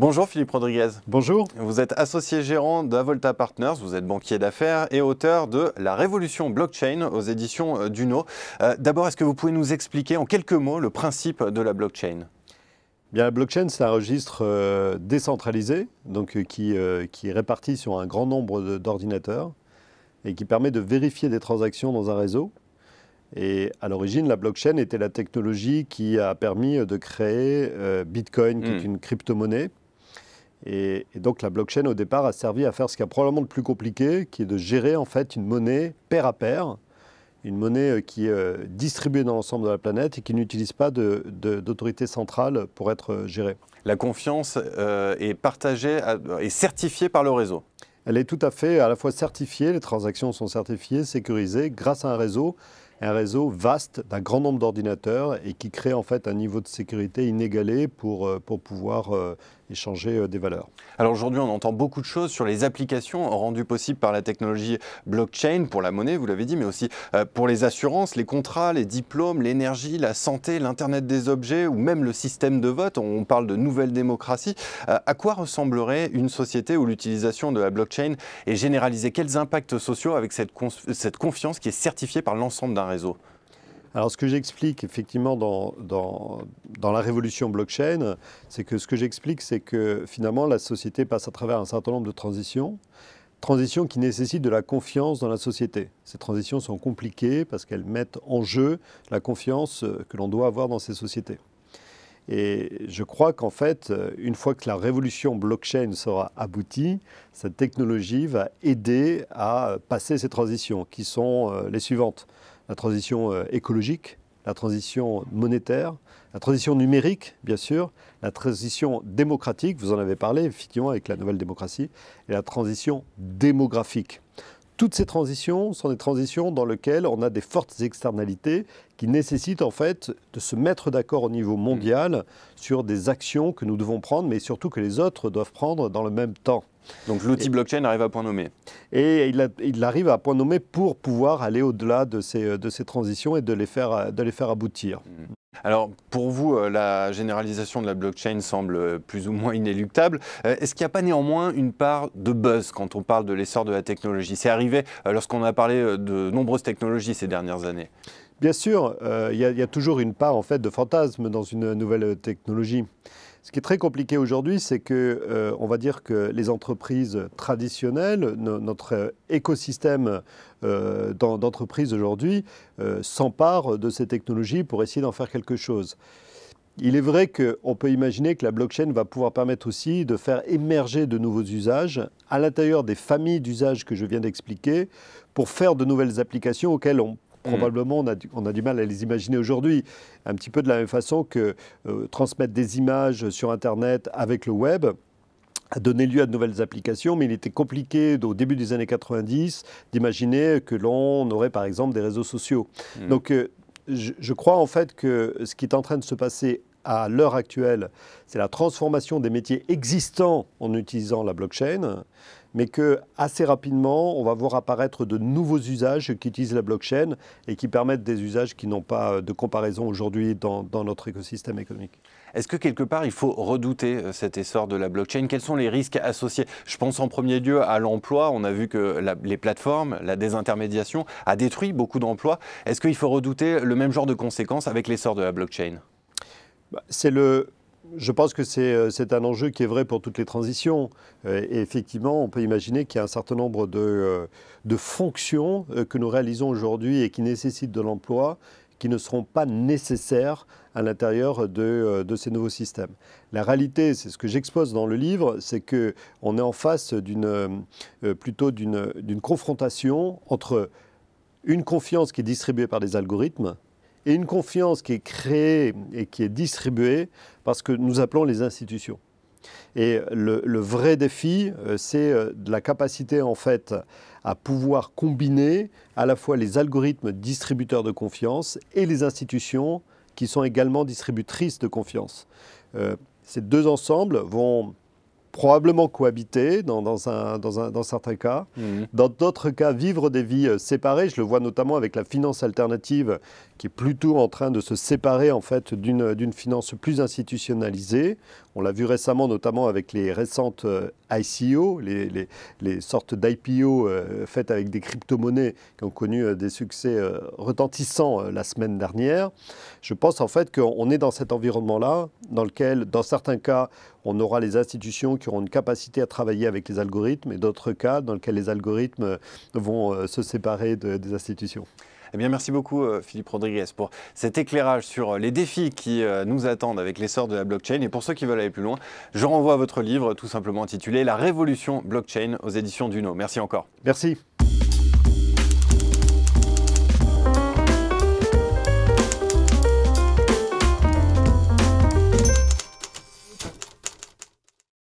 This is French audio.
Bonjour Philippe Rodriguez. Bonjour. Vous êtes associé gérant d'Avolta Partners, vous êtes banquier d'affaires et auteur de La Révolution Blockchain aux éditions euh, Duno. Euh, d'abord, est-ce que vous pouvez nous expliquer en quelques mots le principe de la blockchain eh Bien, la blockchain, c'est un registre euh, décentralisé, donc qui, qui est réparti sur un grand nombre d'ordinateurs et qui permet de vérifier des transactions dans un réseau. Et à l'origine, la blockchain était la technologie qui a permis de créer Bitcoin, qui est hmm. une crypto-monnaie, et, donc la blockchain au départ a servi à faire ce qui est probablement le plus compliqué, qui est de gérer en fait une monnaie pair à pair, une monnaie euh, qui est euh, distribuée dans l'ensemble de la planète et qui n'utilise pas d'autorité centrale pour être euh, gérée. La confiance est partagée et certifiée par le réseau. Elle est tout à fait à la fois certifiée, les transactions sont certifiées, sécurisées grâce à un réseau un réseau vaste d'un grand nombre d'ordinateurs et qui crée en fait un niveau de sécurité inégalé pour, euh, pour pouvoir euh, échanger euh, des valeurs. Alors aujourd'hui, on entend beaucoup de choses sur les applications rendues possibles par la technologie blockchain pour la monnaie, vous l'avez dit, mais aussi pour les assurances, les contrats, les diplômes, l'énergie, la santé, l'Internet des objets ou même le système de vote. On parle de nouvelle démocratie. À quoi ressemblerait une société où l'utilisation de la blockchain est généralisée Quels impacts sociaux avec cette, cette confiance qui est certifiée par l'ensemble d'un alors, ce que j'explique effectivement dans, dans, dans, la révolution blockchain, c'est que ce que j'explique, c'est que finalement, la société passe à travers un certain nombre de transitions, transitions qui nécessitent de la confiance dans la société. Ces transitions sont compliquées parce qu'elles mettent en jeu la confiance euh, que l'on doit avoir dans ces sociétés. Et je crois qu'en fait, euh, une fois que la révolution blockchain sera aboutie, cette technologie va aider à passer ces transitions qui sont euh, les suivantes. La transition euh, écologique, la transition monétaire, la transition numérique, bien sûr, la transition démocratique, vous en avez parlé, effectivement, avec la nouvelle démocratie, et la transition démographique toutes ces transitions sont des transitions dans lesquelles on a des fortes externalités qui nécessitent en fait de se mettre d'accord au niveau mm. mondial sur des actions que nous devons prendre, mais surtout que les autres doivent prendre dans le même temps. Donc l'outil blockchain arrive à point nommé. Et il, arrive à point nommé pour pouvoir aller au-delà de ces, de ces transitions et de les faire, de faire aboutir. Mm. Alors, pour vous, euh, la généralisation de la blockchain semble euh, plus ou moins inéluctable. Euh, est-ce qu'il n'y a pas néanmoins une part de buzz quand on parle de l'essor de la technologie C'est arrivé lorsqu'on a parlé de nombreuses technologies ces dernières années. Bien sûr, il y, y, a toujours une part en fait de fantasme dans une nouvelle technologie. Ce qui est très compliqué aujourd'hui, c'est que euh, on va dire que les entreprises traditionnelles, notre écosystème euh, d'entreprises aujourd'hui, euh, s'emparent de ces technologies pour essayer d'en faire quelque chose. Il est vrai qu'on peut imaginer que la blockchain va pouvoir permettre aussi de faire émerger de nouveaux usages à l'intérieur des familles d'usages que je viens d'expliquer pour faire de nouvelles applications auxquelles on Mm. probablement, on, a du, mal à les imaginer aujourd'hui. Un petit peu de la même façon que euh, transmettre des images sur Internet avec le web, a donné lieu à de nouvelles applications, mais il était compliqué au début des années 90 d'imaginer que l'on aurait par exemple des réseaux sociaux. Mm. Donc euh, je, crois en fait que ce qui est en train de se passer à l'heure actuelle, c'est la transformation des métiers existants en utilisant la blockchain mais que assez rapidement, on va voir apparaître de nouveaux usages qui utilisent la blockchain et qui permettent des usages qui n'ont pas de comparaison aujourd'hui dans, notre écosystème économique. Est-ce que quelque part il faut redouter euh, cet essor de la blockchain Quels sont les risques associés Je pense en premier lieu à l'emploi. On a vu que les plateformes, la désintermédiation a détruit beaucoup d'emplois. Est-ce qu'il faut redouter le même genre de conséquences avec l'essor de la blockchain bah, C'est le, je pense que euh, c'est un enjeu qui est vrai pour toutes les transitions. Euh, et effectivement, on peut imaginer qu'il y a un certain nombre de, euh, fonctions que nous réalisons aujourd'hui et qui nécessitent de l'emploi qui ne seront pas nécessaires à l'intérieur de, ces nouveaux systèmes. La réalité, c'est ce que j'expose dans le livre, c'est qu'on est en face plutôt d'une confrontation entre une confiance qui est distribuée par des algorithmes, une confiance qui est créée et qui est distribuée parce que nous appelons les institutions. Et le, vrai défi, euh, c'est euh, la capacité en fait à pouvoir combiner à la fois les algorithmes distributeurs de confiance et les institutions qui sont également distributrices de confiance. Euh, ces deux ensembles vont probablement cohabiter dans, un, dans, certains cas. Mhm. Dans d'autres cas, vivre des vies euh, séparées. Je le vois notamment avec la finance alternative qui est plutôt en train de se séparer en fait d'une finance plus institutionnalisée on l'a vu récemment, notamment avec les récentes euh, ICO, les, sortes d'IPO euh, faites avec des crypto-monnaies qui ont connu euh, des succès retentissants la semaine dernière. Je pense en fait qu'on est dans cet environnement-là, dans lequel, dans certains cas, on aura les institutions qui auront une capacité à travailler avec les algorithmes et d'autres cas dans lesquels les algorithmes vont se séparer des institutions. Eh bien, merci beaucoup, euh, Philippe Rodriguez, pour cet éclairage sur euh, les défis qui euh, nous attendent avec l'essor de la blockchain. Et pour ceux qui veulent aller plus loin, je renvoie à votre livre, tout simplement intitulé La révolution blockchain aux éditions Duno. Merci encore. Merci.